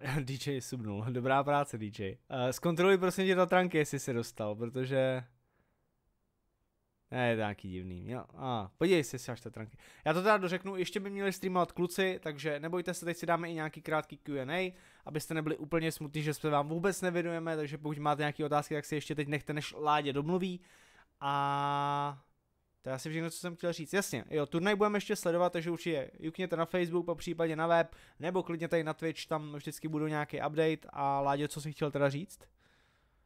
DJ subnul. Dobrá práce, DJ. Uh, eh, zkontroluj prosím tě tatranky, jestli se dostal, protože... Ne, je to nějaký divný. Jo. A, ah, podívej se, si až tatranky. Já to teda dořeknu, ještě by měli streamovat kluci, takže nebojte se, teď si dáme i nějaký krátký Q&A, abyste nebyli úplně smutní, že jsme vám vůbec nevěnujeme, takže pokud máte nějaké otázky, tak si ještě teď nechte, než Ládě domluví. A to je asi všechno, co jsem chtěl říct. Jasně, jo, turnaj budeme ještě sledovat, takže určitě jukněte na Facebook, po případě na web, nebo klidně tady na Twitch, tam vždycky budou nějaký update a Ládě, co jsi chtěl teda říct?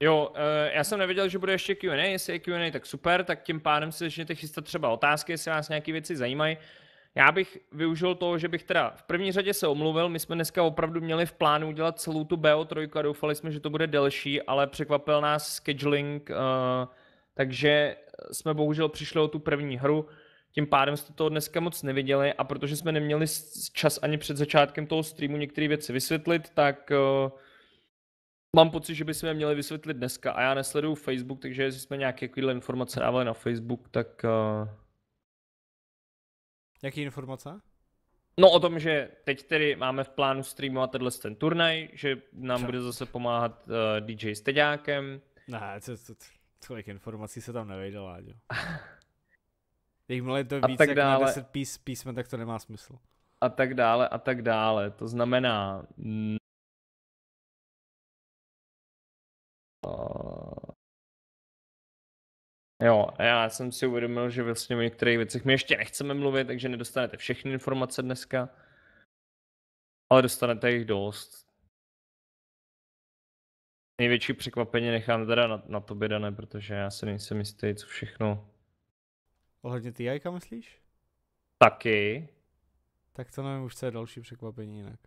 Jo, eh, já jsem nevěděl, že bude ještě Q&A, jestli je Q&A, tak super, tak tím pádem si začněte chystat třeba otázky, jestli vás nějaké věci zajímají. Já bych využil toho, že bych teda v první řadě se omluvil, my jsme dneska opravdu měli v plánu udělat celou tu BO3 a doufali jsme, že to bude delší, ale překvapil nás scheduling, eh, takže jsme bohužel přišli o tu první hru, tím pádem jste toho dneska moc neviděli a protože jsme neměli čas ani před začátkem toho streamu některé věci vysvětlit, tak uh, mám pocit, že bychom je měli vysvětlit dneska a já nesleduju Facebook, takže jestli jsme nějaké takovéhle informace dávali na Facebook, tak... Uh... Jaký informace? No o tom, že teď tedy máme v plánu streamovat tenhle ten turnaj, že nám Co? bude zase pomáhat uh, eh, DJ s Teďákem. Ne, to, to, to, Tolik informací se tam nevejde, Láďo. Jakmile je to a víc jak na 10 pís, písmen, tak to nemá smysl. A tak dále, a tak dále. To znamená... Mm, eh, jo, já jsem si uvědomil, že vlastně o některých věcech my ještě nechceme mluvit, takže nedostanete všechny informace dneska, ale dostanete jich dost největší překvapení nechám teda na, na tobě, Dané, protože já se nejsem jistý, co všechno. Ohledně ty jajka myslíš? Taky. Tak to nevím už, co je další překvapení jinak.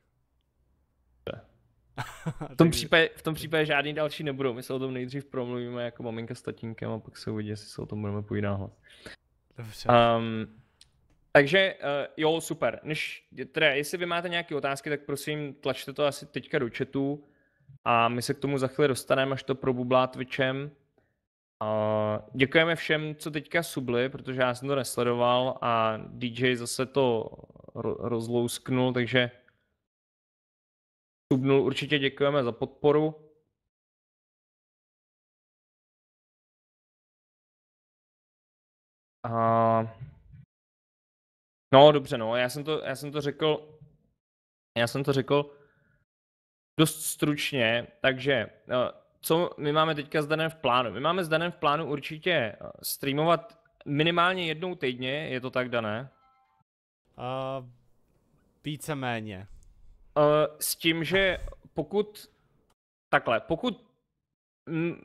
v tom, případě, v tom případě žádný další nebudou, my se o tom nejdřív promluvíme jako maminka s tatínkem a pak se uvidí, jestli se o tom budeme pojídat. Dobře. Um, takže uh, jo, super. Než, teda, jestli vy máte nějaké otázky, tak prosím, tlačte to asi teďka do chatu. A my se k tomu za chvíli dostaneme, až to probublá Twitchem. Uh, děkujeme všem, co teďka subli, protože já jsem to nesledoval a DJ zase to ro- rozlousknul, takže subnul. Určitě děkujeme za podporu. Uh, no dobře, no, já jsem to, já jsem to řekl, já jsem to řekl dost stručně, takže eh, co my máme teďka s Danem v plánu? My máme s Danem v plánu určitě eh, streamovat minimálně jednou týdně, je to tak dané? Uh, eh, víceméně. Uh, s tím, že pokud takhle, pokud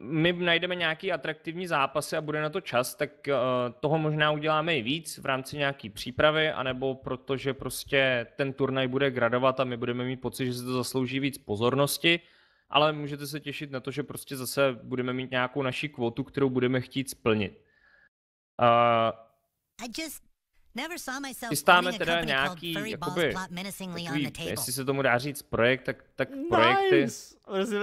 my najdeme nějaký atraktivní zápasy a bude na to čas, tak eh, toho možná uděláme i víc v rámci nějaký přípravy, anebo protože prostě ten turnaj bude gradovat a my budeme mít pocit, že se to zaslouží víc pozornosti, ale můžete se těšit na to, že prostě zase budeme mít nějakou naši kvotu, kterou budeme chtít splnit. Uh, chystáme teda nějaký, jakoby, takový, jestli se tomu dá říct projekt, tak, tak nice. projekty... Nice. Prostě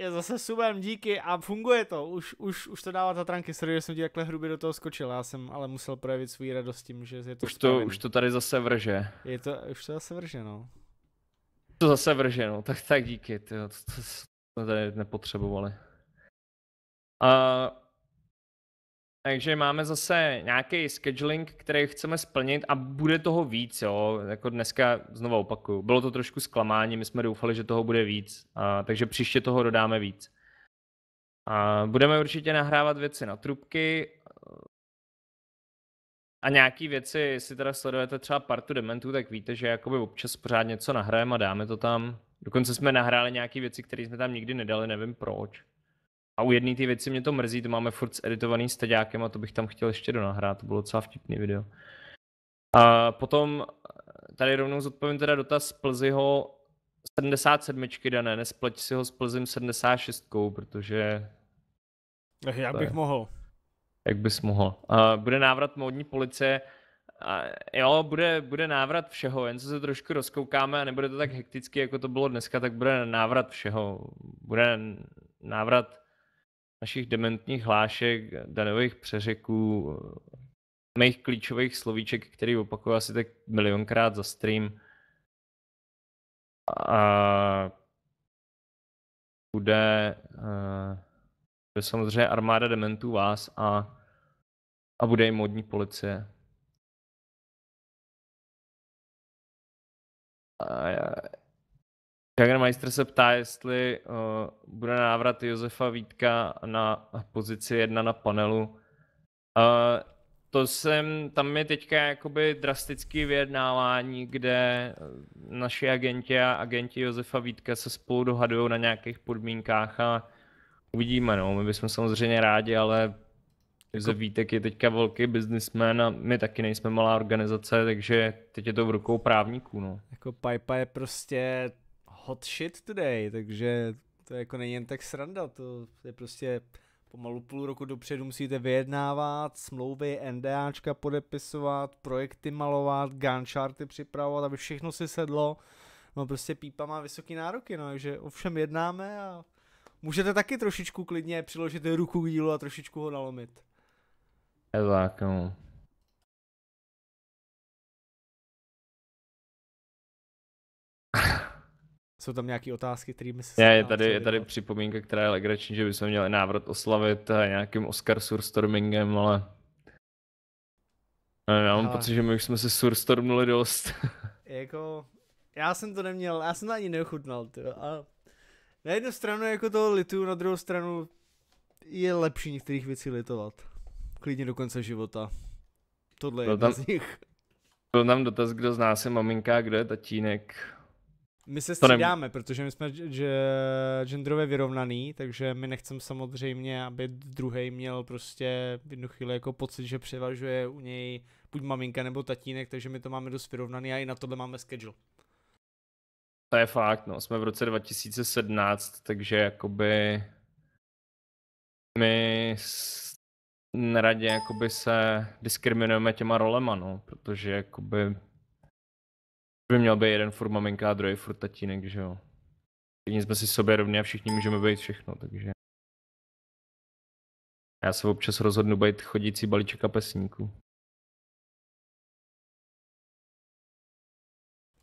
je zase subem, díky a funguje to, už, už, už to dává tatranky, sorry, že jsem ti takhle hrubě do toho skočil, já jsem ale musel projevit svůj radost tím, že je to Už to, už to tady zase vrže. Je to, už to zase vrže, no. To zase vrže, no, tak, tak díky, tyjo, to, to to, tady nepotřebovali. A takže máme zase nějaký scheduling, který chceme splnit a bude toho víc, jo. Jako dneska znovu opakuju, bylo to trošku zklamání, my jsme doufali, že toho bude víc, a, takže příště toho dodáme víc. A budeme určitě nahrávat věci na trubky a nějaký věci, jestli teda sledujete třeba partu dementů, tak víte, že jakoby občas pořád něco nahrajeme a dáme to tam. Dokonce jsme nahráli nějaké věci, které jsme tam nikdy nedali, nevím proč. A u jedné ty věci mě to mrzí, to máme furt editovaný s a to bych tam chtěl ještě donahrát, to bylo docela vtipný video. A potom eh, tady rovnou zodpovím teda dotaz z Plzyho 77 dané, nespleť si ho s Plzim 76, protože... Eh, jak bych mohl. Jak bys mohl. A bude návrat módní policie, a jo, bude, bude návrat všeho, jen co se trošku rozkoukáme a nebude to tak hekticky, jako to bylo dneska, tak bude návrat všeho. Bude návrat našich dementních hlášek, danových přeřeků, mých klíčových slovíček, který opakuju asi tak milionkrát za stream. A bude, eh, bude samozřejmě armáda dementů vás a, a bude i modní policie. A Jagermeister se ptá, jestli uh, bude návrat Josefa Vítka na pozici jedna na panelu. Uh, to jsem, tam je teďka jakoby drastický vyjednávání, kde eh, naši agenti a agenti Josefa Vítka se spolu dohadují na nějakých podmínkách a uvidíme, no. My bychom samozřejmě rádi, ale Josef jako- Vítek je teďka velký biznismen a my taky nejsme malá organizace, takže teď je to v rukou právníků, no. Jako Pajpa je prostě hot shit today, takže to jako není jen tak sranda, to je prostě pomalu půl roku dopředu musíte vyjednávat, smlouvy, NDAčka podepisovat, projekty malovat, gančárty připravovat, aby všechno si sedlo. No prostě pípa má vysoký nároky, no, takže ovšem jednáme a můžete taky trošičku klidně přiložit ruku k dílu a trošičku ho nalomit. Tak, no. Jsou tam nějaké otázky, které by se... Je, je tady, je tady jako- připomínka, která je legrační, že bychom měli návrat oslavit eh, nějakým Oscar surstormingem, ale... No, já mám ale... pocit, že my už jsme se surstormili dost. jako... Já jsem to neměl, já jsem to ani neochutnal, tyjo, a... Na jednu stranu jako toho litu, na druhou stranu je lepší některých věcí litovat. Klidně do konce života. Tohle je byl tam, z nich. Byl nám dotaz, kdo z nás je maminka kdo je tatínek. My se střídáme, protože my jsme že, genderově vyrovnaný, takže my nechceme samozřejmě, aby druhý měl prostě v jednu chvíli jako pocit, že převažuje u něj buď maminka nebo tatínek, takže my to máme dost vyrovnaný a i na tohle máme schedule. To je fakt, no. Jsme v roce 2017, takže jakoby my neradě jakoby se diskriminujeme těma rolema, no, protože jakoby by měl být jeden furt maminka a druhý furt tatínek, že jo. Všichni jsme si sobě rovně a všichni můžeme být všechno, takže. Já se občas rozhodnu být chodící balíček a pesníku.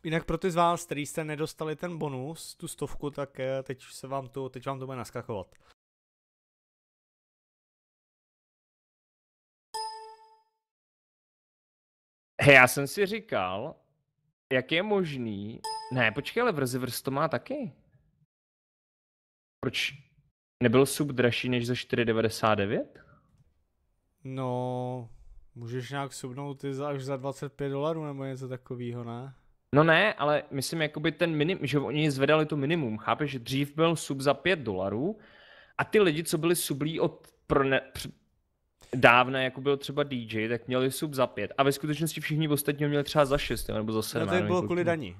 Jinak pro ty z vás, kteří jste nedostali ten bonus, tu stovku, tak eh, teď se vám to, teď vám to bude naskakovat. Hej, já jsem si říkal, jak je možný? Ne, počkej, ale Verziverse to má taky. Proč? Nebyl sub dražší než za 4,99? No, můžeš nějak subnout ty za, až za 25 dolarů nebo něco takového, ne? No ne, ale myslím, jakoby ten minim, že oni zvedali to minimum, chápeš? Dřív byl sub za 5 dolarů a ty lidi, co byli sublí od pro ne, dávna, jako byl třeba DJ, tak měli sub za pět a ve skutečnosti všichni ostatní měli třeba za šest nebo za sedm. No to je bylo kvůli daní.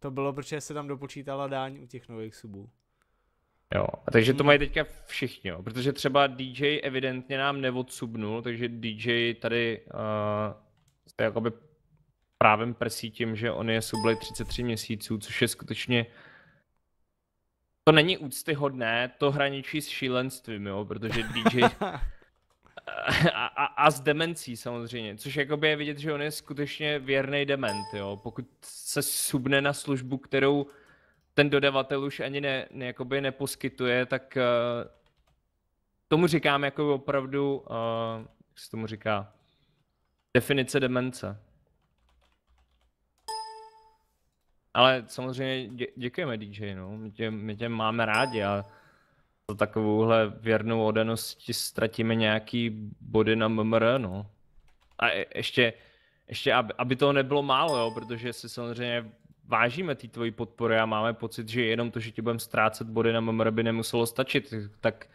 To bylo, protože se tam dopočítala dáň u těch nových subů. Jo, a takže to mhm. mají teďka všichni, jo. protože třeba DJ evidentně nám neodsubnul, takže DJ tady uh, se jakoby právem prsí tím, že on je sublej 33 měsíců, což je skutečně to není úctyhodné, to hraničí s šílenstvím, jo, protože DJ a, a, a s demencí samozřejmě, což jakoby je vidět, že on je skutečně věrný dement, jo. Pokud se subne na službu, kterou ten dodavatel už ani ne, ne, jakoby neposkytuje, tak uh, tomu říkám jako opravdu, uh, jak se tomu říká, definice demence. Ale samozřejmě dě, děkujeme DJ, no. My tě, my tě máme rádi a za takovouhle věrnou odanosti ztratíme nějaký body na MMR, no. A e, ještě, ještě aby, aby toho nebylo málo, jo, protože si samozřejmě vážíme ty tvoji podpory a máme pocit, že jenom to, že ti budeme ztrácet body na MMR by nemuselo stačit, tak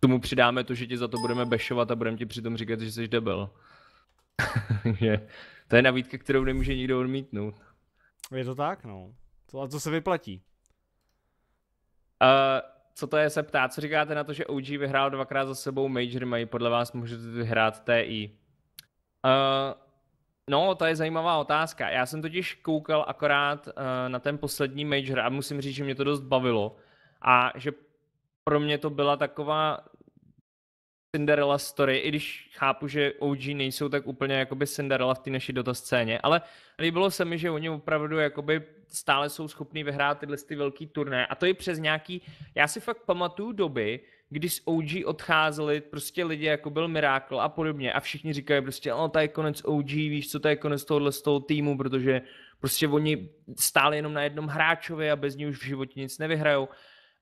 tomu přidáme to, že ti za to budeme bešovat a budeme ti přitom říkat, že jsi debil. Takže to je nabídka, kterou nemůže nikdo odmítnout. Je to tak, no. To, a to se vyplatí. Uh, co to je se ptá, co říkáte na to, že OG vyhrál dvakrát za sebou Major, mají podle vás můžete vyhrát TI? Uh, eh, no, to je zajímavá otázka. Já jsem totiž koukal akorát uh, na ten poslední Major a musím říct, že mě to dost bavilo a že pro mě to byla taková Cinderella story, i když chápu, že OG nejsou tak úplně jakoby Cinderella v té naší dota scéně, ale líbilo se mi, že oni opravdu jakoby stále jsou schopní vyhrát tyhle ty velký turné a to je přes nějaký, já si fakt pamatuju doby, když z OG odcházeli prostě lidi, jako byl Miracle a podobně a všichni říkají prostě, no to je konec OG, víš co, to je konec tohohle z toho týmu, protože prostě oni stáli jenom na jednom hráčovi a bez ní už v životě nic nevyhrajou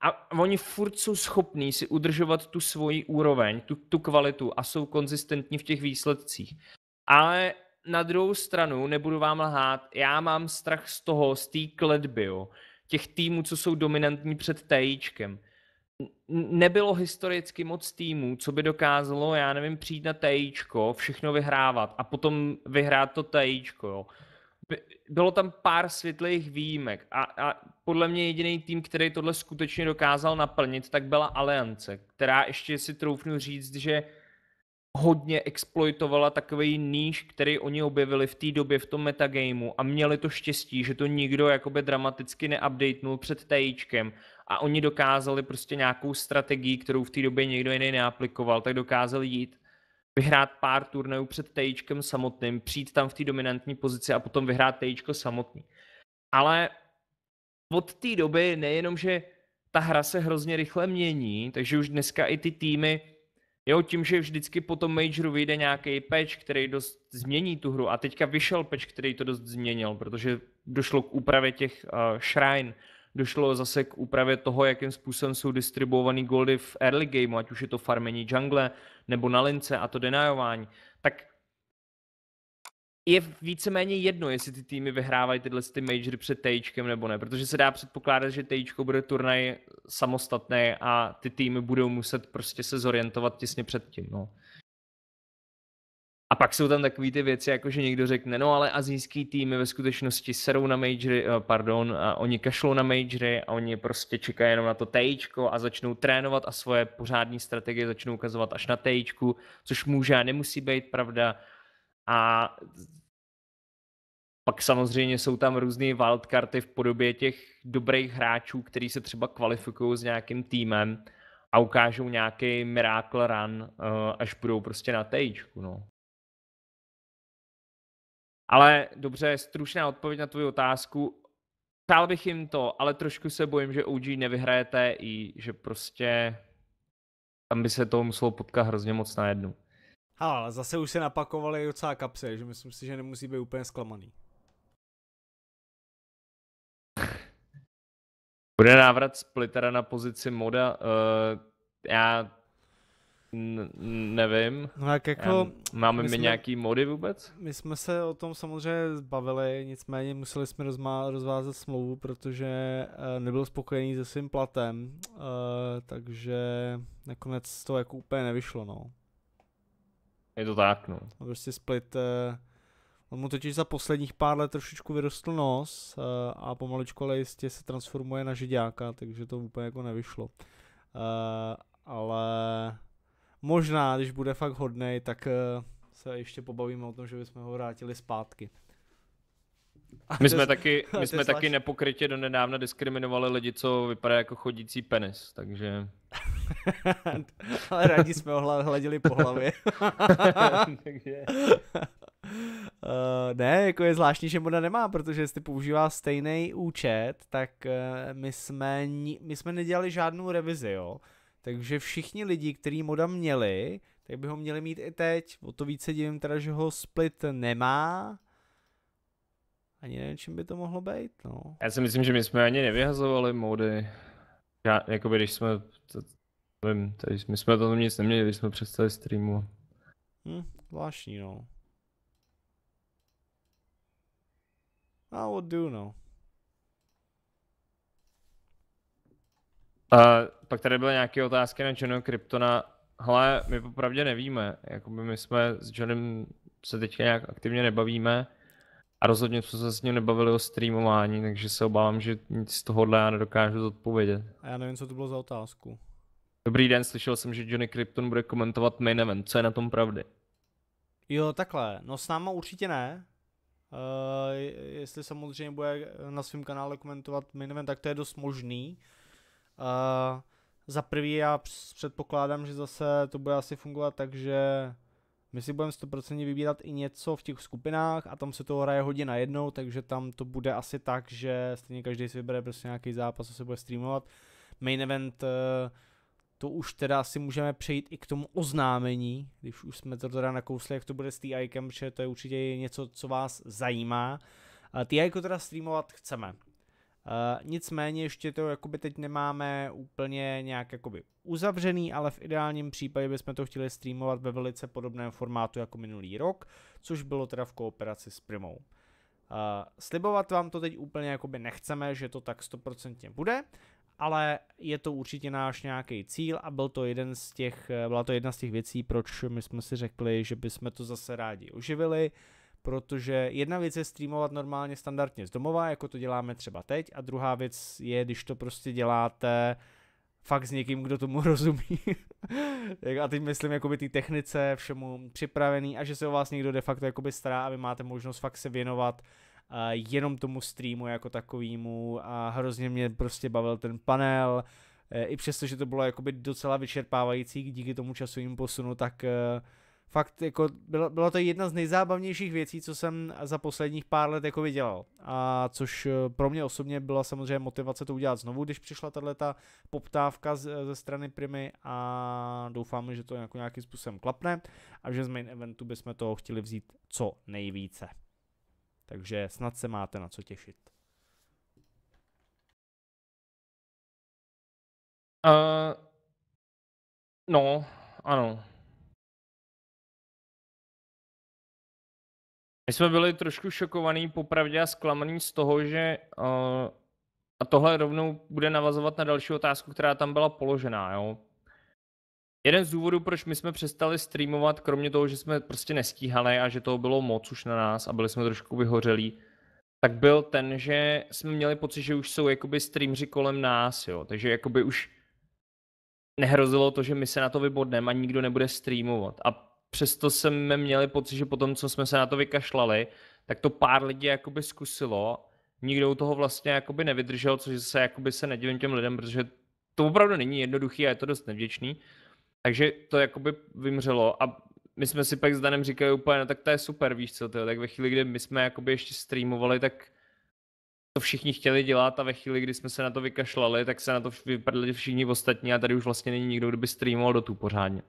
a oni furt jsou schopní si udržovat tu svoji úroveň, tu, tu kvalitu a jsou konzistentní v těch výsledcích. Ale na druhou stranu, nebudu vám lhát, já mám strach z toho, z té kledby, jo, těch týmů, co jsou dominantní před tajíčkem. Nebylo historicky moc týmů, co by dokázalo, já nevím, přijít na tajíčko, všechno vyhrávat a potom vyhrát to tajíčko, jo bylo tam pár světlých výjimek a, a podle mě jediný tým, který tohle skutečně dokázal naplnit, tak byla Aliance, která ještě si troufnu říct, že hodně exploitovala takový níž, který oni objevili v té době v tom metagameu a měli to štěstí, že to nikdo jakoby dramaticky neupdatenul před tajíčkem a oni dokázali prostě nějakou strategii, kterou v té době někdo jiný neaplikoval, tak dokázali jít vyhrát pár turnajů před Tejčkem samotným, přijít tam v té dominantní pozici a potom vyhrát Tejčko samotný. Ale od té doby nejenom, že ta hra se hrozně rychle mění, takže už dneska i ty týmy, jo, tím, že vždycky po tom majoru vyjde nějaký patch, který dost změní tu hru a teďka vyšel patch, který to dost změnil, protože došlo k úpravě těch uh, shrine, došlo zase k úpravě toho, jakým způsobem jsou distribuovaný goldy v early gameu, ať už je to farmení jungle, nebo na lince a to denajování, tak je víceméně jedno, jestli ty týmy vyhrávají tyhle ty majory před Tejčkem nebo ne, protože se dá předpokládat, že Tejčko bude turnaj samostatný a ty týmy budou muset prostě se zorientovat těsně před tím. No. A pak jsou tam takové ty věci, jako že někdo řekne, no ale azijský týmy ve skutečnosti serou na majory, eh, pardon, a oni kašlou na majory a oni prostě čekají jenom na to tejčko a začnou trénovat a svoje pořádní strategie začnou ukazovat až na tejčku, což může a nemusí být pravda. A pak samozřejmě jsou tam různé wildcarty v podobě těch dobrých hráčů, který se třeba kvalifikují s nějakým týmem a ukážou nějaký miracle run, eh, až budou prostě na tejčku, no. Ale dobře, stručná odpověď na tvou otázku. Přál bych jim to, ale trošku se bojím, že OG nevyhrajete i že prostě tam by se to muselo potkat hrozně moc na jednu. Ale zase už se napakovali docela kapsy, že myslím si, že nemusí být úplně zklamaný. Bude návrat Splittera na pozici moda. Uh, já nevím. No jak jako... máme my, my jsme, nějaký mody vůbec? My jsme se o tom samozřejmě zbavili, nicméně museli jsme rozma- rozvázat smlouvu, protože uh, nebyl spokojený se svým platem, uh, takže nakonec to jako úplně nevyšlo, no. Je to tak, no. A no, prostě split... Uh, eh, On no, mu totiž za posledních pár let trošičku vyrostl nos a pomaličku ale jistě se transformuje na židáka, takže to úplně jako nevyšlo. ale možná, když bude fakt hodnej, tak uh, se ještě pobavíme o tom, že bychom ho vrátili zpátky. A my jsme z... taky, my jsme taky nepokrytě do nedávna diskriminovali lidi, co vypadá jako chodící penis, takže... Ale rádi jsme ho hleděli po hlavě. Uh, ne, jako je zvláštní, že Moda nemá, protože jestli používá stejný účet, tak uh, my, jsme, my jsme nedělali žádnou revizi, jo. Takže všichni lidi, kteří moda měli, tak by ho měli mít i teď. O to více divím teda, že ho Split nemá. Ani nevím, čím by to mohlo být, no. Já si myslím, že my jsme ani nevyhazovali mody. Já, jakoby když jsme, to, nevím, tady, my jsme to nic neměli, když jsme přestali streamu. Hm, zvláštní, no. A what do, no. pak tady byly nějaké otázky na Johnnyho Kryptona. Hele, my popravdě nevíme. Jakoby my jsme s Johnem se teď nějak aktivně nebavíme. A rozhodně jsme se s ním nebavili o streamování, takže se obávám, že nic z tohohle já nedokážu zodpovědět. A já nevím, co to bylo za otázku. Dobrý den, slyšel jsem, že Johnny Krypton bude komentovat main event. Co je na tom pravdy? Jo, takhle. No s náma určitě ne. Uh, jestli samozřejmě bude na svém kanále komentovat main event, tak to je dost možný. Uh, Uh, za prvý já předpokládám, že zase to bude asi fungovat tak, že my si budeme 100% vybírat i něco v těch skupinách a tam se to hraje hodně na jednou, takže tam to bude asi tak, že stejně každý si vybere prostě nějaký zápas, co se bude streamovat. Main event, eh, to už teda asi můžeme přejít i k tomu oznámení, když už jsme to teda nakousli, jak to bude s TI Camp, že to je určitě něco, co vás zajímá. TI teda streamovat chceme. Uh, nicméně ještě to jakoby teď nemáme úplně nějak jakoby uzavřený, ale v ideálním případě bychom to chtěli streamovat ve velice podobném formátu jako minulý rok, což bylo teda v kooperaci s Primou. Uh, slibovat vám to teď úplně jakoby nechceme, že to tak stoprocentně bude, ale je to určitě náš nějaký cíl a byl to jeden z těch, eh, byla to jedna z těch věcí, proč my jsme si řekli, že bychom to zase rádi oživili. Uh, protože jedna věc je streamovat normálně standardně z domova, jako to děláme třeba teď, a druhá věc je, když to prostě děláte fakt s někým, kdo tomu rozumí. a teď myslím jakoby ty technice, všemu připravený a že se o vás někdo de facto jakoby stará a vy máte možnost fakt se věnovat eh, jenom tomu streamu jako takovýmu a hrozně mě prostě bavil ten panel, eh, i přesto, že to bylo jakoby docela vyčerpávající díky tomu časovým posunu, tak uh, fakt jako bylo, bylo to jedna z nejzábavnějších věcí, co jsem za posledních pár let jako vydělal. A což eh, pro mě osobně byla samozřejmě motivace to udělat znovu, když přišla tato poptávka z, eh, ze strany Primy a doufám, že to jako nějakým způsobem klapne a že z main eventu bychom toho chtěli vzít co nejvíce. Takže snad se máte na co těšit. Uh, no, ano. My jsme byli trošku šokovaný, popravdě a zklamaný z toho, že uh, a tohle rovnou bude navazovat na další otázku, která tam byla položená, jo. Jeden z důvodů, proč my jsme přestali streamovat, kromě toho, že jsme prostě nestíhali a že toho bylo moc už na nás a byli jsme trošku vyhořelí, tak byl ten, že jsme měli pocit, že už jsou jakoby streamři kolem nás, jo. Takže jakoby už nehrozilo to, že my se na to vybodneme a nikdo nebude streamovat. A přesto jsme měli pocit, že potom, co jsme se na to vykašlali, tak to pár lidí jakoby zkusilo, nikdo u toho vlastně jakoby nevydržel, což se jakoby se nedivím těm lidem, protože to opravdu není jednoduchý a je to dost nevděčný. Takže to jakoby vymřelo a my jsme si pak s Danem říkali úplně, no tak to je super, víš co, tyjo. tak ve chvíli, kdy my jsme jakoby ještě streamovali, tak to všichni chtěli dělat a ve chvíli, kdy jsme se na to vykašlali, tak se na to vypadli všichni ostatní a tady už vlastně není nikdo, kdo by streamoval do tu pořádně.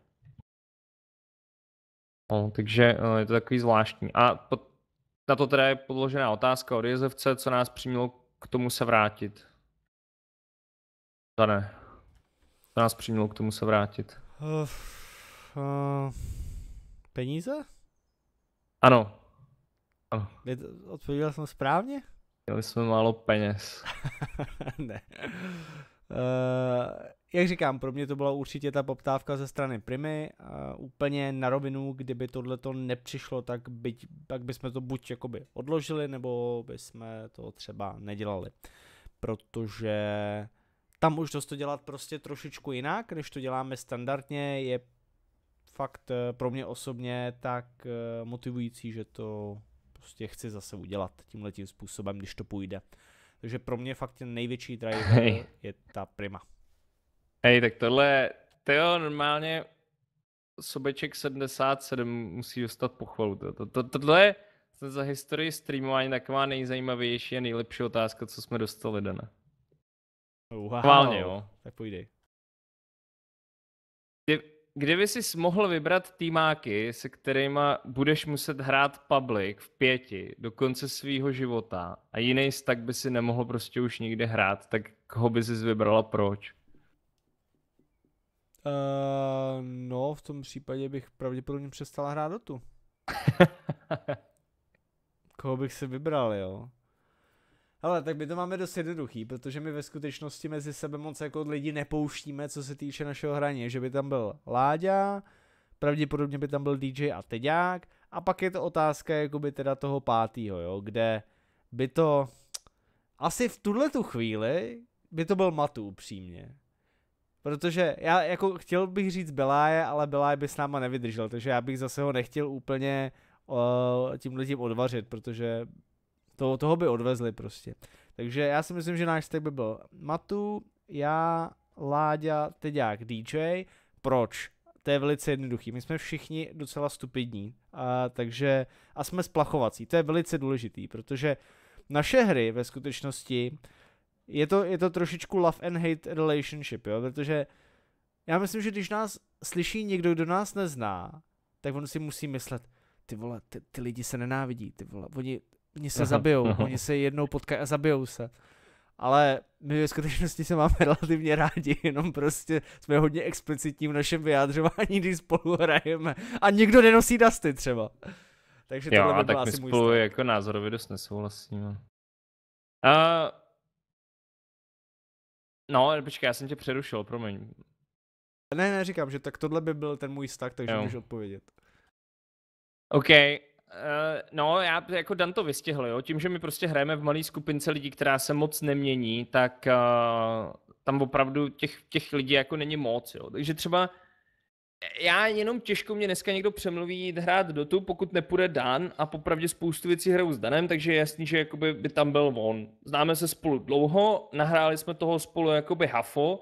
No, takže eh, je to takový zvláštní. A po, na to teda je podložená otázka od jezevce, co nás přimělo k tomu se vrátit. Dane, co nás přimělo k tomu se vrátit? Uh, uh, peníze? Ano. ano. Odpověděl jsem správně? Měli jsme málo peněz. ne. Uh, jak říkám, pro mě to byla určitě ta poptávka ze strany Primy, a úplně na rovinu, kdyby tohle to nepřišlo, tak, byť, tak jsme to buď jakoby odložili, nebo jsme to třeba nedělali. Protože tam už dost to dělat prostě trošičku jinak, než to děláme standardně, je fakt eh, pro mě osobně tak eh, motivující, že to prostě chci zase udělat tímhletím způsobem, když to půjde. Takže pro mě fakt ten největší driver hey. je ta prima. Hej, tak tohle, to jo, normálně Sobeček 77 musí dostat pochvalu. To, to, to, tohle je za historii streamování taková nejzajímavější a nejlepší otázka, co jsme dostali, Dana. Wow. Chválně, jo. Tak půjdej. Kdy, kdyby si mohl vybrat týmáky, se kterými budeš muset hrát public v pěti do konce svého života a jiný tak by si nemohl prostě už nikdy hrát, tak koho by si a proč? Uh, no, v tom případě bych pravděpodobně přestala hrát tu, Koho bych si vybral, jo? Ale tak my to máme dost jednoduchý, protože my ve skutečnosti mezi sebe moc jako lidi nepouštíme, co se týče našeho hraní, že by tam byl Láďa, pravděpodobně by tam byl DJ a Teďák, a pak je to otázka jakoby teda toho pátýho, jo, kde by to asi v tuhle tu chvíli by to byl Matu upřímně. Protože já jako chtěl bych říct Beláje, ale Beláje by s náma nevydržel, takže já bych zase ho nechtěl úplně tím lidem tím odvařit, protože to, toho by odvezli prostě. Takže já si myslím, že náš tak by byl Matu, já, Láďa, Teďák, DJ. Proč? To je velice jednoduchý. My jsme všichni docela stupidní, a, takže a jsme splachovací. To je velice důležitý, protože naše hry ve skutečnosti uh, je to, je to trošičku love and hate relationship, jo, protože já myslím, že když nás slyší někdo, kdo nás nezná, tak on si musí myslet, ty vole, ty, ty lidi se nenávidí, ty vole, oni, oni se aha, zabijou, aha. oni se jednou potkají a zabijou se. Ale my ve skutečnosti se máme relativně rádi, jenom prostě jsme hodně explicitní v našem vyjádřování, když spolu hrajeme. A nikdo nenosí dusty třeba. Takže jo, tohle by tak asi my spolu jako názorově dost nesouhlasíme. A No, počkej, já jsem tě přerušil, promiň. Ne, ne, říkám, že tak tohle by byl ten můj vztah, takže jo. můžu odpovědět. OK, Uh, no, já jako Dan to vystihl, jo. Tím, že my prostě hrajeme v malé skupince lidí, která se moc nemění, tak uh, tam opravdu těch, těch lidí jako není moc, jo. Takže třeba já jenom těžko mě dneska někdo přemluví jít hrát Dotu, pokud nepůjde Dan a popravdě spoustu věcí hrajou s Danem, takže je jasný, že jakoby by tam byl on. Známe se spolu dlouho, nahráli jsme toho spolu jakoby hafo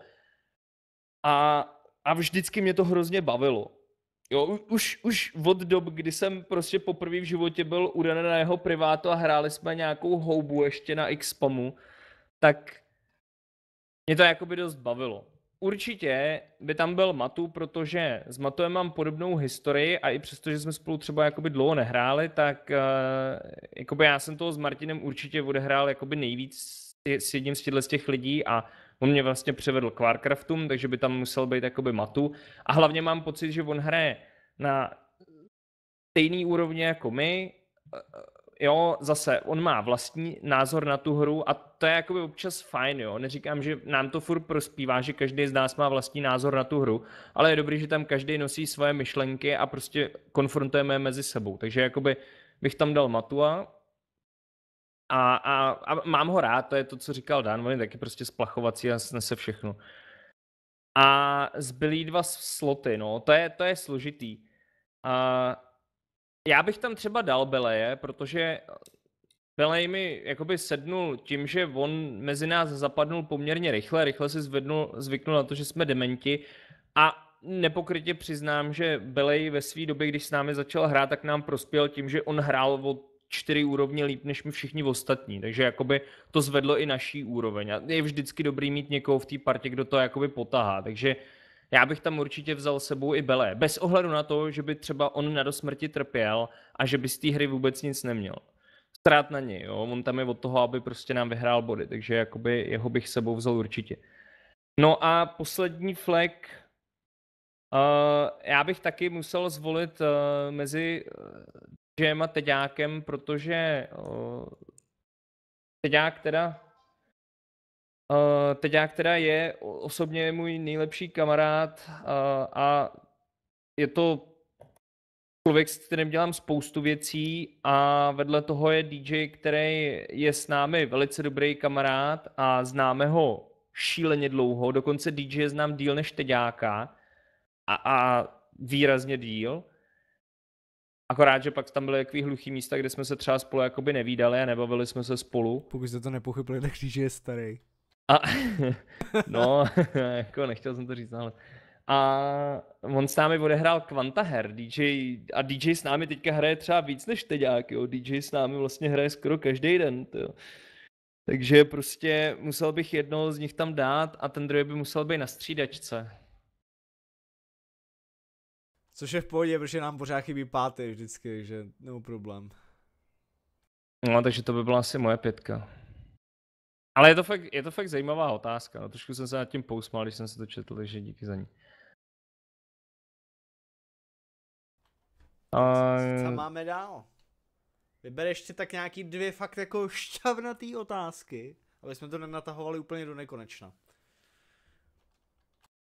a, a vždycky mě to hrozně bavilo. Jo, už, už od dob, kdy jsem prostě poprvé v životě byl u Dana na jeho privátu a hráli jsme nějakou houbu ještě na Xpomu, tak mě to jakoby dost bavilo. Určitě by tam byl Matu, protože s Matuem mám podobnou historii a i přesto, že jsme spolu třeba jakoby dlouho nehráli, tak uh, jakoby já jsem toho s Martinem určitě odehrál jakoby nejvíc s jedním z z těch lidí a on mě vlastně převedl k Warcraftům, takže by tam musel být jakoby Matu. A hlavně mám pocit, že on hraje na stejný úrovně jako my, eh, jo, zase, on má vlastní názor na tu hru a to je jakoby občas fajn, jo. Neříkám, že nám to furt prospívá, že každý z nás má vlastní názor na tu hru, ale je dobrý, že tam každý nosí svoje myšlenky a prostě konfrontujeme je mezi sebou. Takže jakoby bych tam dal Matua a, a, a mám ho rád, to je to, co říkal Dan, on je taky prostě splachovací a snese všechno. A zbylí dva sloty, no, to je, to je složitý. A já bych tam třeba dal Beleje, protože Belej mi jakoby sednul tím, že on mezi nás zapadnul poměrně rychle, rychle si zvednul, zvyknul na to, že jsme dementi a nepokrytě přiznám, že Belej ve své době, když s námi začal hrát, tak nám prospěl tím, že on hrál o čtyři úrovně líp než my všichni ostatní, takže jakoby to zvedlo i naší úroveň a je vždycky dobrý mít někoho v té partě, kdo to jakoby potahá, takže uh, já bych tam určitě vzal sebou i Bele, bez ohledu na to, že by třeba on na dosmrti trpěl a že by z té hry vůbec nic neměl. Strát na něj, jo? on tam je od toho, aby prostě nám vyhrál body, takže jakoby jeho bych sebou vzal určitě. No a poslední flek, uh, já bych taky musel zvolit uh, mezi Džem eh, a Teďákem, protože uh, Teďák teda Uh, eh, Teďák teda je osobně můj nejlepší kamarád uh, a je to člověk, s kterým dělám spoustu věcí a vedle toho je DJ, který je s námi velice dobrý kamarád a známe ho šíleně dlouho, dokonce DJ znám díl než Teďáka a, a výrazně díl. Akorát, že pak tam byly takový hluchý místa, kde jsme se třeba spolu jakoby nevídali a nebavili jsme se spolu. Pokud jste to nepochopili, tak DJ je starý. A, no, jako nechtěl jsem to říct, ale... A on s námi odehrál Kvantaher, DJ, a DJ s námi teďka hraje třeba víc než teď jo. DJ s námi vlastně hraje skoro každý den, jo. Takže prostě musel bych jednoho z nich tam dát a ten druhý by musel být na střídačce. Což je v pohodě, protože nám pořád chybí pátý vždycky, takže no problém. No, takže to by byla asi moje pětka. Ale je to fakt, je to fakt zajímavá otázka. No, trošku jsem se nad tím pousmál, když jsem se to četl, takže díky za ní. A... Co, máme dál? Vyber ještě tak nějaký dvě fakt jako šťavnatý otázky, aby jsme to nenatahovali úplně do nekonečna.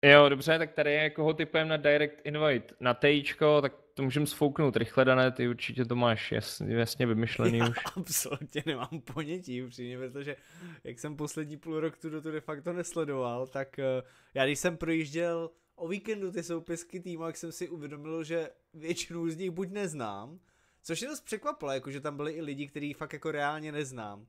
Jo, dobře, tak tady je, koho typujeme na direct invite. Na Tejčko, tak to můžeme sfouknout rychle, Dané, ty určitě to máš jasně, jasně vymyšlený Já už. absolutně nemám ponětí upřímně, protože jak jsem poslední půl rok tu to de facto nesledoval, tak eh, já když jsem projížděl o víkendu ty soupisky týmu, jak jsem si uvědomil, že většinu z nich buď neznám, což je dost překvapilo, jakože tam byli i lidi, který fakt jako reálně neznám.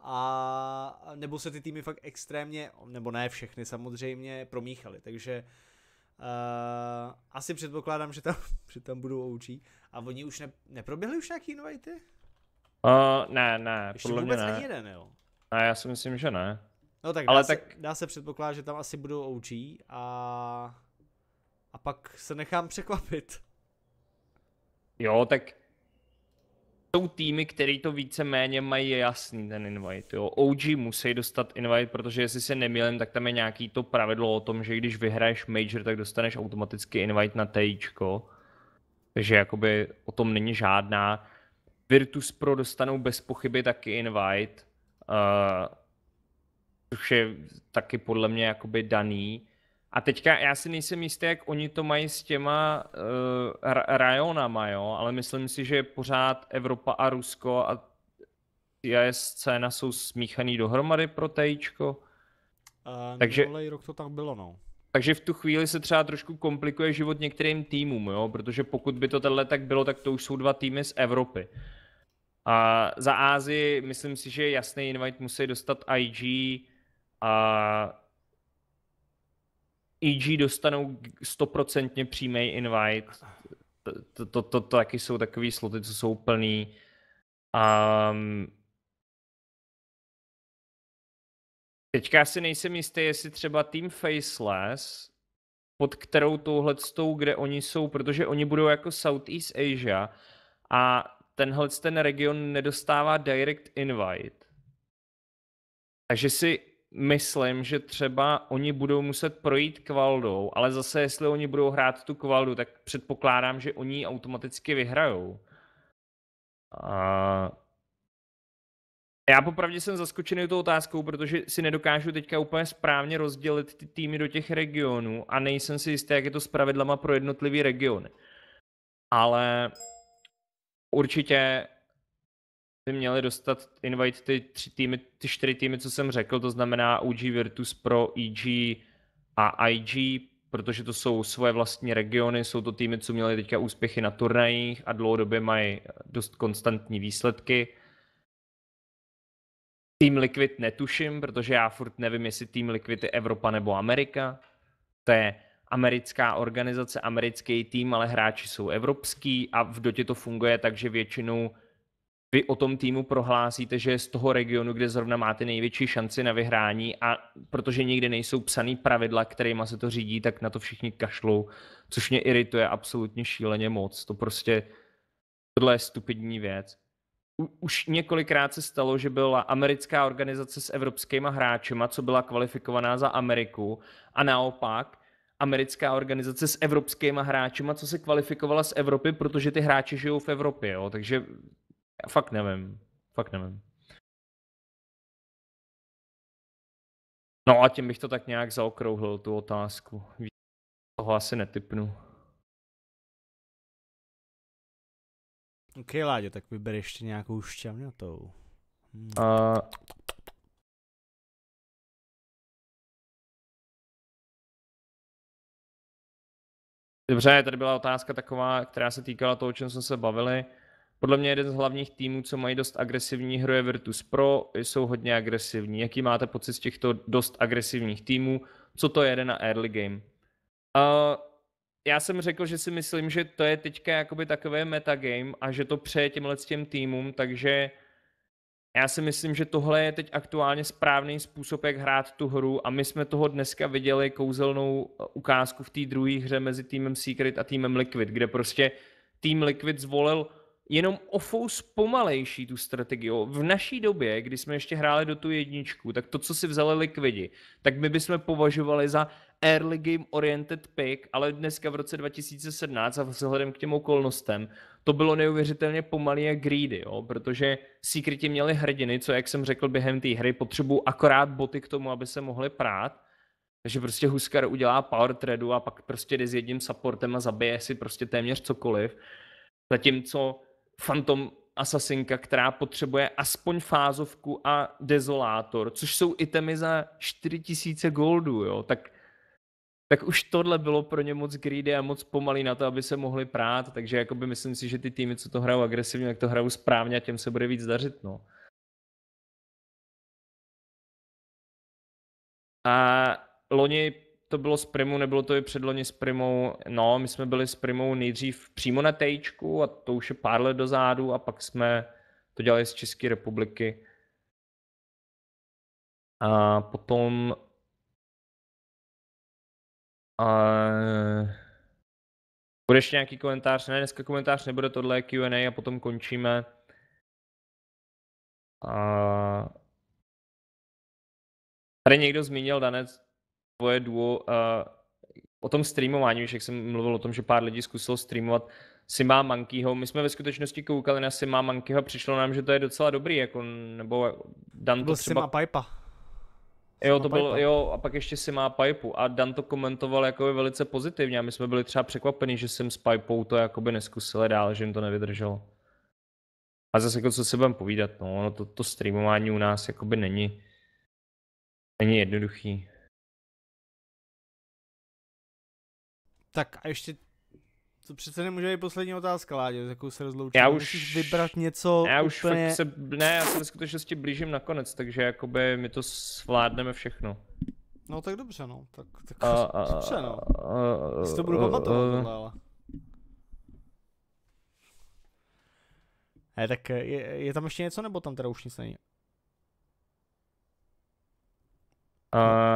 A nebo se ty týmy fakt extrémně, nebo ne všechny samozřejmě, promíchaly, takže Uh, asi předpokládám, že tam, že tam budou OG. A oni už ne, neproběhli už nějaký invity? Uh, eh, ne, ne, Ještě podle vůbec mě ne. ani jeden, jo? Ne, já si myslím, že ne. No tak, Ale dá, tak... Se, dá se předpokládat, že tam asi budou OG a... A pak se nechám překvapit. Jo, tak jsou týmy, které to víceméně mají jasný ten invite. Jo. OG musí dostat invite, protože jestli se nemýlím, tak tam je nějaký to pravidlo o tom, že když vyhraješ major, tak dostaneš automaticky invite na tejčko. Takže jakoby o tom není žádná. Virtus Pro dostanou bez pochyby taky invite, uh, což je taky podle mě jakoby daný. A teďka já si nejsem jistý, jak oni to mají s těma uh, eh, rajonama, jo, ale myslím si, že pořád Evropa a Rusko a CIS scéna jsou smíchaný dohromady pro tejčko. Uh, eh, takže rok to tak bylo, no. Takže v tu chvíli se třeba trošku komplikuje život některým týmům, jo, protože pokud by to tenhle tak bylo, tak to už jsou dva týmy z Evropy. A za Ázii myslím si, že jasný invite musí dostat IG a EG dostanou stoprocentně přímý invite. To, to, to, to taky jsou takové sloty, co jsou plný. Um, teďka si nejsem jistý, jestli třeba tým Faceless, pod kterou touhle tou, kde oni jsou, protože oni budou jako Southeast Asia a tenhle ten region nedostává direct invite. Takže si myslím, že třeba oni budou muset projít kvaldou, ale zase jestli oni budou hrát tu kvaldu, tak předpokládám, že oni automaticky vyhrajou. A... Já popravdě jsem zaskočený tou otázkou, protože si nedokážu teďka úplně správně rozdělit ty týmy do těch regionů a nejsem si jistý, jak je to s pravidlama pro jednotlivý regiony. Ale určitě by měli dostat invite ty tři týmy, ty čtyři týmy, co jsem řekl, to znamená UG Virtus Pro, EG a IG, protože to jsou svoje vlastní regiony, jsou to týmy, co měly teďka úspěchy na turnajích a dlouhodobě mají dost konstantní výsledky. Team Liquid netuším, protože já furt nevím, jestli Team Liquid je Evropa nebo Amerika. To je americká organizace, americký tým, ale hráči jsou evropský a v dotě to funguje tak, že většinou vy o tom týmu prohlásíte, že je z toho regionu, kde zrovna máte největší šanci na vyhrání a protože nikdy nejsou psaný pravidla, kterými se to řídí, tak na to všichni kašlou, což mě irituje absolutně šíleně moc. To prostě, tohle je stupidní věc. U, už několikrát se stalo, že byla americká organizace s evropskýma hráčema, co byla kvalifikovaná za Ameriku a naopak americká organizace s evropskýma hráčema, co se kvalifikovala z Evropy, protože ty hráči žijou v Evropě, jo? takže Fakt nevím. Fakt nevím. No a tím bych to tak nějak zaokrouhlil, tu otázku. Toho asi netypnu. Ok, Ládě, tak vyber ještě nějakou šťavnatou. Hmm. A... Dobře, tady byla otázka taková, která se týkala toho, o čem jsme se bavili. Podle mě jeden z hlavních týmů, co mají dost agresivní hru je Virtus Pro, jsou hodně agresivní. Jaký máte pocit z těchto dost agresivních týmů? Co to jede na early game? Uh, já jsem řekl, že si myslím, že to je teďka jakoby takové metagame a že to přeje těmhle těm týmům, takže já si myslím, že tohle je teď aktuálně správný způsob, jak hrát tu hru a my jsme toho dneska viděli kouzelnou ukázku v té druhé hře mezi týmem Secret a týmem Liquid, kde prostě tým Liquid zvolil jenom o fous pomalejší tu strategii. V naší době, kdy jsme ještě hráli do tu jedničku, tak to, co si vzali likvidi, tak my bychom považovali za early game oriented pick, ale dneska v roce 2017 a vzhledem k těm okolnostem, to bylo neuvěřitelně pomalý a greedy, jo? protože Secreti měli hrdiny, co jak jsem řekl během té hry, potřebují akorát boty k tomu, aby se mohli prát, takže prostě Huskar udělá power tradu a pak prostě jde s jedním supportem a zabije si prostě téměř cokoliv. Zatímco Phantom Assassinka, která potřebuje aspoň fázovku a dezolátor, což jsou itemy za 4000 goldů, jo, tak tak už tohle bylo pro ně moc greedy a moc pomalý na to, aby se mohli prát, takže jakoby myslím si, že ty týmy, co to hrajou agresivně, tak to hrajou správně a těm se bude víc dařit, no. A loni to bylo s Primou, nebylo to i předloni s Primou. No, my jsme byli s Primou nejdřív přímo na tejčku a to už je pár let dozadu a pak jsme to dělali z České republiky. A potom... A... Bude ještě nějaký komentář? Ne, dneska komentář nebude, tohle je Q&A a potom končíme. A... Tady někdo zmínil, Danec, tvoje duo uh, o tom streamování, už jak jsem mluvil o tom, že pár lidí zkusilo streamovat Sima Mankyho. My jsme ve skutečnosti koukali na Sima Mankyho a přišlo nám, že to je docela dobrý, jako, nebo Dan to byl třeba... Sima Pipa. jo, to byl, jo, a pak ještě Sima Pipu a Dan to komentoval jako velice pozitivně a my jsme byli třeba překvapeni, že jsem s Pipou to jakoby neskusil dál, že jim to nevydrželo. A zase jako co se budeme povídat, no, ono to, to streamování u nás jakoby není, není jednoduchý. Tak a ještě to přece nemůže být poslední otázka, Ládě, s se rozloučíme. Já už Musíš vybrat něco já už úplně... se, ne, já se ve skutečnosti blížím na konec, takže jakoby my to svládneme všechno. No tak dobře, no. Tak, tak a, dobře, no. A, si to budu pamatovat, ale... Ne, tak je, je, tam ještě něco, nebo tam teda už nic není?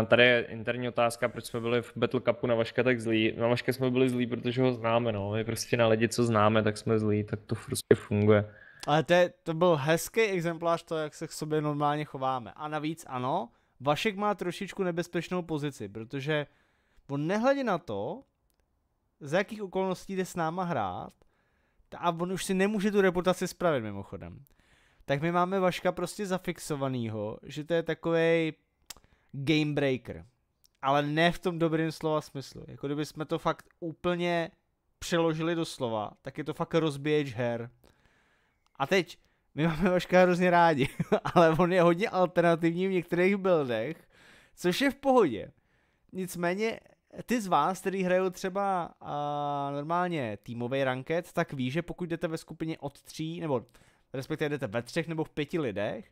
tady je interní otázka, proč jsme byli v Battle Cupu na Vaška tak zlí. Na Vaška jsme byli zlí, protože ho známe, no. My prostě na lidi, co známe, tak jsme zlí, tak to prostě funguje. Ale to, je, to byl hezký exemplář toho, jak se k sobě normálně chováme. A navíc ano, Vašek má trošičku nebezpečnou pozici, protože on nehledě na to, za jakých okolností jde s náma hrát, a on už si nemůže tu reputaci spravit mimochodem. Tak my máme Vaška prostě zafixovanýho, že to je takovej game breaker. Ale ne v tom dobrém slova smyslu. Jako kdyby jsme to fakt úplně přeložili do slova, tak je to fakt rozbíječ her. A teď, my máme Vaška hrozně rádi, ale on je hodně alternativní v některých buildech, což je v pohodě. Nicméně, ty z vás, kteří hrajou třeba uh, normálně týmový ranket, tak ví, že pokud jdete ve skupině od tří, nebo respektive jdete ve třech nebo v pěti lidech,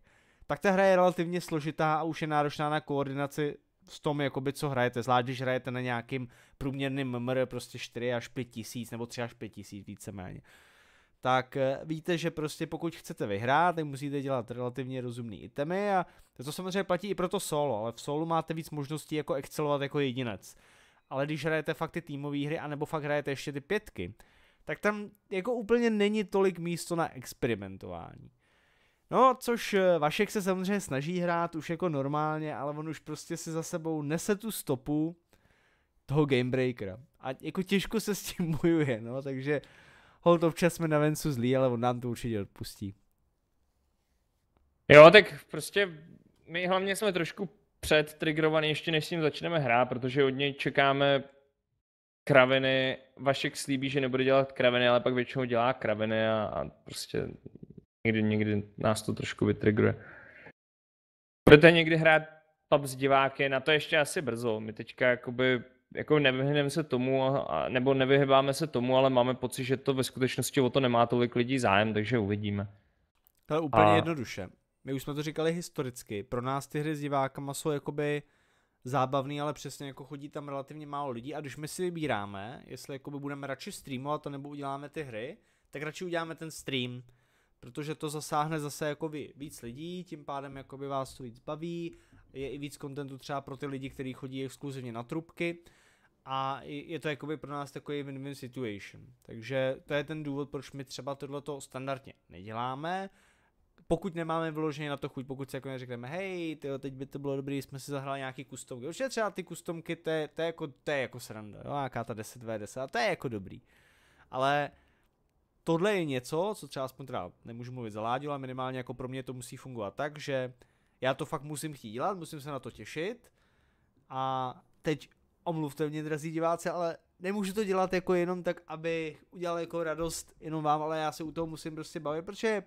tak ta hra je relativně složitá a už je náročná na koordinaci v tom, jakoby, co hrajete, zvlášť když hrajete na nějakým průměrným MMR prostě 4 až 5 tisíc nebo 3 až 5 tisíc víceméně. Tak eh, víte, že prostě pokud chcete vyhrát, tak musíte dělat relativně rozumný itemy a to samozřejmě platí i pro to solo, ale v solo máte víc možností jako excelovat jako jedinec. Ale když hrajete fakt ty týmové hry, anebo fakt hrajete ještě ty pětky, tak tam jako úplně není tolik místo na experimentování. No, což eh, Vašek se samozřejmě snaží hrát už jako normálně, ale on už prostě si za sebou nese tu stopu toho Gamebreakera. A jako těžko se s tím bojuje, no, takže hold občas jsme na Vencu zlí, ale on nám to určitě odpustí. Jo, tak prostě my hlavně jsme trošku předtrigrovaný ještě než s ním začneme hrát, protože od něj čekáme kraviny. Vašek slíbí, že nebude dělat kraviny, ale pak většinou dělá kraviny a, a prostě někdy, někdy nás to trošku vytrigruje. Budete někdy hrát pub s diváky, na to ještě asi brzo. My teďka jakoby, jako nevyhneme se tomu, a, nebo nevyhybáme se tomu, ale máme pocit, že to ve skutečnosti o to nemá tolik lidí zájem, takže uvidíme. je úplně a... jednoduše. My už jsme to říkali historicky. Pro nás ty hry s divákama jsou jakoby zábavný, ale přesně jako chodí tam relativně málo lidí a když my si vybíráme, jestli jakoby budeme radši streamovat, nebo uděláme ty hry, tak radši uděláme ten stream, protože to zasáhne zase jakoby víc lidí, tím pádem jakoby vás to víc baví, je i víc kontentu třeba pro ty lidi, kteří chodí exkluzivně na trubky a je to jakoby pro nás takový win-win situation. Takže to je ten důvod, proč my třeba tohleto standardně neděláme, pokud nemáme vyloženě na to chuť, pokud se jako neřekneme, hej, tyjo, teď by to bylo dobrý, jsme si zahrali nějaký kustomky. Určitě třeba ty kustomky to je, to je, jako, to je jako sranda, jo, nějaká ta 10v10, to je jako dobrý. Ale tohle je něco, co třeba aspoň teda nemůžu mluvit za Láďu, ale minimálně jako pro mě to musí fungovat tak, že já to fakt musím chtít dělat, musím se na to těšit a teď omluvte mě, drazí diváci, ale nemůžu to dělat jako jenom tak, aby udělal jako radost jenom vám, ale já se u toho musím prostě bavit, protože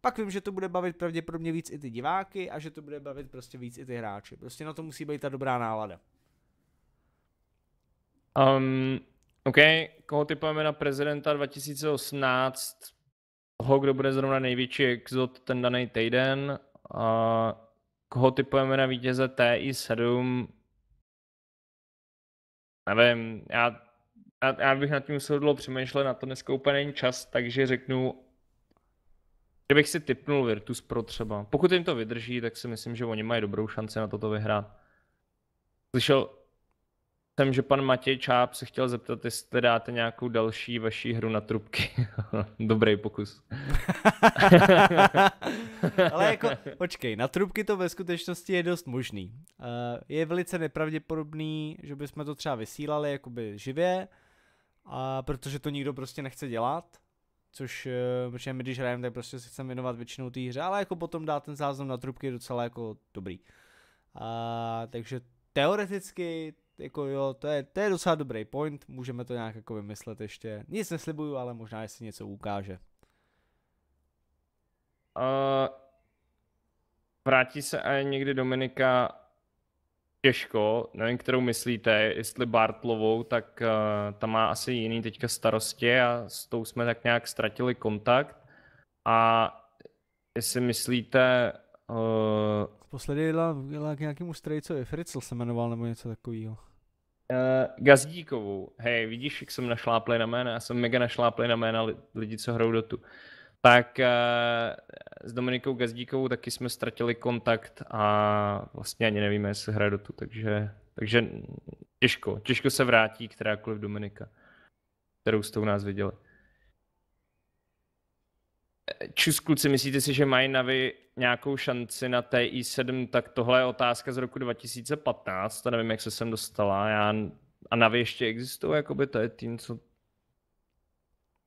pak vím, že to bude bavit pravděpodobně víc i ty diváky a že to bude bavit prostě víc i ty hráči. Prostě na to musí být ta dobrá nálada. Um, OK, koho typujeme na prezidenta 2018? Toho, kdo bude zrovna největší exot ten daný týden? A koho typujeme na vítěze TI7? Nevím, já, já, já bych nad tím musel dlouho přemýšlet, na to dneska úplně není čas, takže řeknu, že bych si typnul Virtus Pro třeba. Pokud jim to vydrží, tak si myslím, že oni mají dobrou šanci na toto vyhrát. Slyšel, jsem, že pan Matěj Čáp se chtěl zeptat, jestli dáte nějakou další vaší hru na trubky. Dobrý pokus. Ale jako, počkej, na trubky to ve skutečnosti je dost možný. Eh, je velice nepravděpodobný, že bychom to třeba vysílali jakoby živě, a protože to nikdo prostě nechce dělat, což, eh, protože my když hrajeme, tak prostě se chceme věnovat většinou té hře, ale jako potom dát ten záznam na trubky je docela jako dobrý. A, eh, takže teoreticky jako jo, to je, to je docela dobrý point, můžeme to nějak jako vymyslet ještě. Nic neslibuju, ale možná, jestli něco ukáže. Uh, vrátí se aj někdy Dominika těžko, nevím, kterou myslíte, jestli Bartlovou, tak uh, ta má asi jiný teďka starosti a s tou jsme tak nějak ztratili kontakt. A jestli myslíte uh, Posledně jela, jela k nějakému strejcovi, Fritzl se jmenoval nebo něco takového. Uh, eh, Gazdíkovou. Hej, vidíš, jak jsem našláplý na jména? Já jsem mega našláplý na jména lidi, co hrajou tu. Tak uh, s Dominikou Gazdíkovou taky jsme ztratili kontakt a vlastně ani nevíme, jestli hraje tu, takže, takže těžko. Těžko se vrátí kterákoliv Dominika, kterou jste u nás viděli. Čus kluci, myslíte si, že mají Navi nějakou šanci na ti i7, tak tohle je otázka z roku 2015, to nevím, jak se sem dostala, já... a Navi ještě existují, jakoby to je tým, co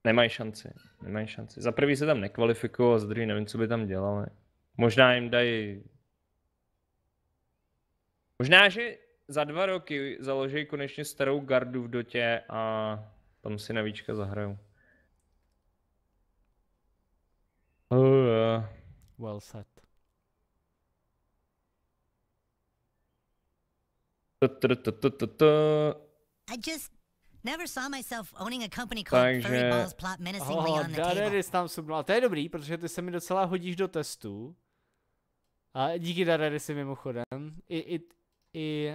nemají šanci, nemají šanci. Za prvý se tam nekvalifikují a za druhý nevím, co by tam dělali. Možná jim dají... Možná, že za dva roky založí konečně starou gardu v dotě a tam si navíčka zahrajou. well said. I just Never saw myself owning a company called Takže... Balls plot menacingly oh, on the Daredis tam subnul. No, to je dobrý, protože ty se mi docela hodíš do testu. A díky si mimochodem. I, i, i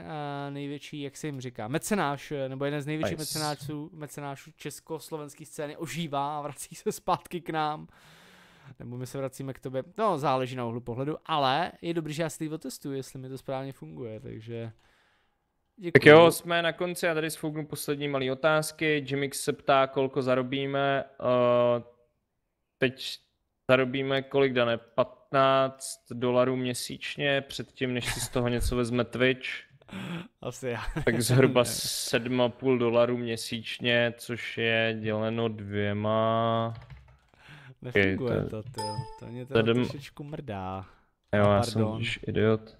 největší, jak se jim říká, mecenáš, nebo jeden z největších nice. mecenášů, mecenášů československé scény ožívá a vrací se zpátky k nám. Nebo my se vracíme k tobě, no záleží na úhlu pohledu, ale je dobrý, že já si otestuju, jestli mi to správně funguje, takže... Děkuji. Tak jo, jsme na konci, a tady sfouknu poslední malé otázky. Jimix se ptá, kolko zarobíme. Uh, teď zarobíme kolik dané? 15 dolarů měsíčně předtím, než si z toho něco vezme Twitch. Asi já. Tak zhruba 7,5 dolarů měsíčně, což je děleno dvěma Nefunguje to, to To mě to sedm... trošičku mrdá. Jo, já jsem jsem idiot.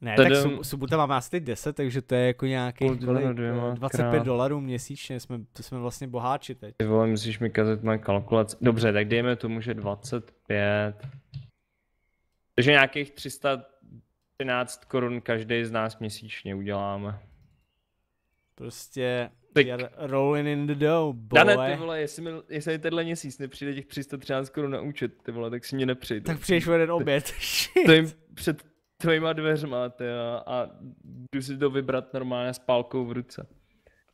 Ne, Tadem... tak sub, Subuta máme asi 10, takže to je jako nějaký 25 krát. dolarů měsíčně, jsme, to jsme vlastně boháči teď. Ty vole, musíš mi kazit moje kalkulace. Dobře, tak dejme tomu, že 25. Takže nějakých 313 korun každý z nás měsíčně uděláme. Prostě ty. You're rolling in the dough, boy. Dane, ty vole, jestli, mi, jestli tenhle měsíc nepřijde těch 313 korun na účet, ty vole, tak si mě nepřijde. Tak přijdeš o jeden oběd. to jim před tvojima dveřma, ty a jdu si to vybrat normálně s pálkou v ruce.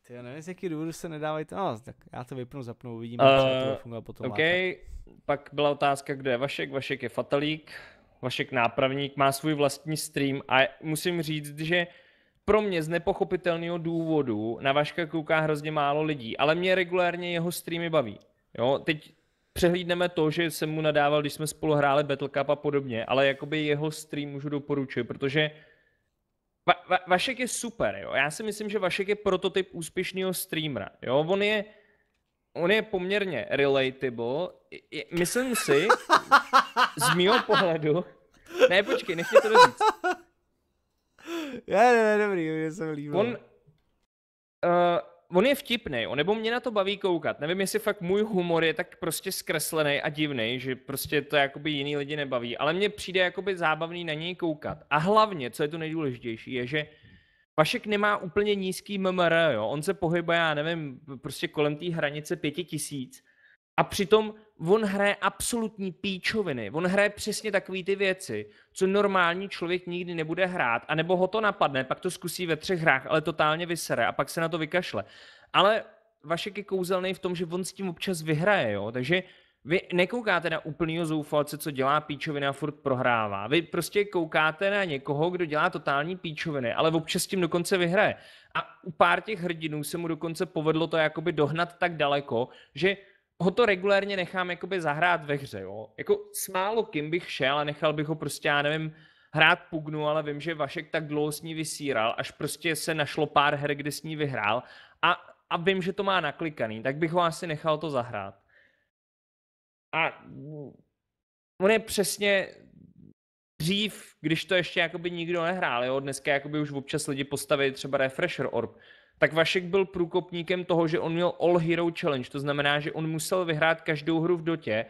Ty jo, nevím, z jaký důvodu se nedávají to no, tak já to vypnu, zapnu, uvidím, uh, to eh, funguje potom. OK, láta. pak byla otázka, kdo je Vašek, Vašek je Fatalík, Vašek nápravník, má svůj vlastní stream a musím říct, že pro mě z nepochopitelného důvodu na Vaška kouká hrozně málo lidí, ale mě regulárně jeho streamy baví. Jo, teď přehlídneme to, že jsem mu nadával, když jsme spolu hráli Battle Cup a podobně, ale jakoby jeho stream můžu doporučit, protože Va- Va- Vašek je super, jo. Já si myslím, že Vašek je prototyp úspěšného streamera, jo. On je, on je poměrně relatable. Je, myslím si, z mého pohledu, ne, počkej, nechci to říct. Já ne, ne, dobrý, mě se líbí. On, uh, on je vtipný, on nebo mě na to baví koukat. Nevím, jestli fakt můj humor je tak prostě zkreslený a divný, že prostě to jakoby jiný lidi nebaví, ale mně přijde jakoby zábavný na něj koukat. A hlavně, co je tu nejdůležitější, je, že Vašek nemá úplně nízký MMR, jo? on se pohybuje, já nevím, prostě kolem té hranice pěti tisíc a přitom on hraje absolutní píčoviny. On hraje přesně takové ty věci, co normální člověk nikdy nebude hrát, anebo ho to napadne, pak to zkusí ve třech hrách, ale totálně vysere a pak se na to vykašle. Ale Vašek je kouzelný v tom, že on s tím občas vyhraje, jo? takže vy nekoukáte na úplného zoufalce, co dělá píčoviny a furt prohrává. Vy prostě koukáte na někoho, kdo dělá totální píčoviny, ale občas tím dokonce vyhraje. A u pár těch hrdinů se mu dokonce povedlo to jakoby dohnat tak daleko, že ho to regulérně nechám jakoby zahrát ve hře, jo. Jako s málo kým bych šel a nechal bych ho prostě, já nevím, hrát Pugnu, ale vím, že Vašek tak dlouho s ní vysíral, až prostě se našlo pár her, kde s ní vyhrál a, a vím, že to má naklikaný, tak bych ho asi nechal to zahrát. A on je přesně dřív, když to ještě jakoby nikdo nehrál, jo, dneska jakoby už občas lidi postaví třeba Refresher Orb, tak Vašek byl průkopníkem toho, že on měl All Hero Challenge, to znamená, že on musel vyhrát každou hru v dotě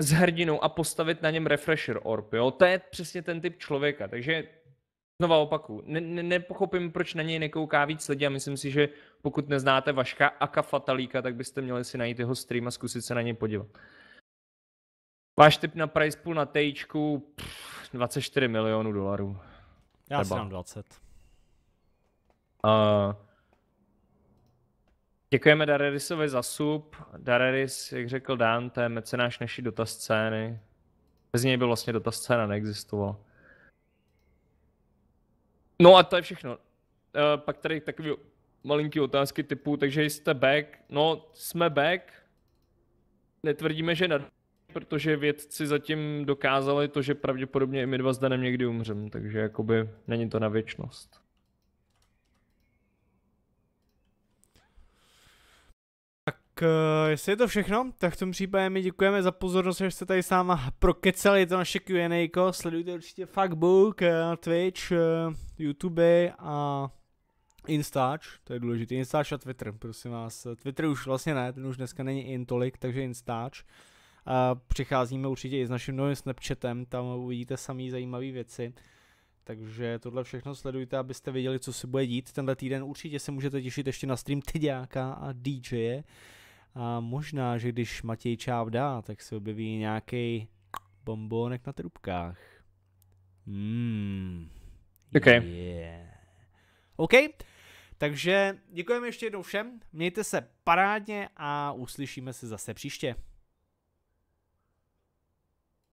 s hrdinou a postavit na něm Refresher Orb, jo? To je přesně ten typ člověka, takže Znova opaku, ne, ne, nepochopím, proč na něj nekouká víc lidí a myslím si, že pokud neznáte Vaška Aka Fatalíka, tak byste měli si najít jeho stream a zkusit se na něj podívat. Váš tip na price pool na tejčku, 24 milionů dolarů. Já si dám 20. Uh, eh, Děkujeme Darerisovi za sub. Dareris, jak řekl Dan, to je mecenáš naší dotaz scény. Bez něj by vlastně dotaz scéna neexistovala. No a to je všechno. Uh, pak tady takový malinký otázky typu, takže jste back. No, jsme back. Netvrdíme, že ne, protože vědci zatím dokázali to, že pravděpodobně i my dva zde někdy umřem, takže jakoby není to na věčnost. Eh, jestli je to všechno, tak v tom případě my děkujeme za pozornost, že jste tady s náma prokeceli to naše Q&A, sledujte určitě Fuckbook, eh, Twitch, eh, YouTube a Instač, to je důležité, Instač a Twitter, prosím vás. Twitter už vlastně ne, ten už dneska není in tolik, takže Instač. A přicházíme určitě i s naším novým Snapchatem, tam uvidíte samý zajímavé věci. Takže tohle všechno sledujte, abyste věděli, co se bude dít. Tenhle týden určitě se můžete těšit ještě na stream Tyďáka a DJe. A možná, že když Matěj čáv dá, tak se objeví nějaký bombónek na trubkách. Hmm. OK. Yeah. OK. Takže děkujeme ještě jednou všem, mějte se parádně a uslyšíme se zase příště.